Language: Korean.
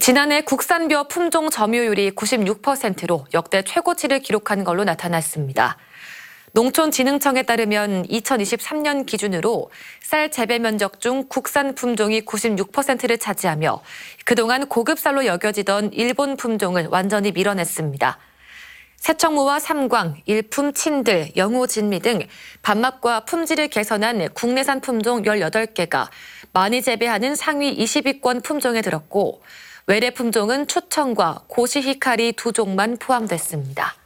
지난해 국산벼 품종 점유율이 96%로 역대 최고치를 기록한 걸로 나타났습니다. 농촌진흥청에 따르면 2023년 기준으로 쌀 재배 면적 중 국산 품종이 96%를 차지하며 그동안 고급 쌀로 여겨지던 일본 품종을 완전히 밀어냈습니다. 세청모와 삼광, 일품 친들, 영호 진미 등 밥맛과 품질을 개선한 국내산 품종 18개가 많이 재배하는 상위 20위권 품종에 들었고 외래 품종은 초청과 고시히카리 두 종만 포함됐습니다.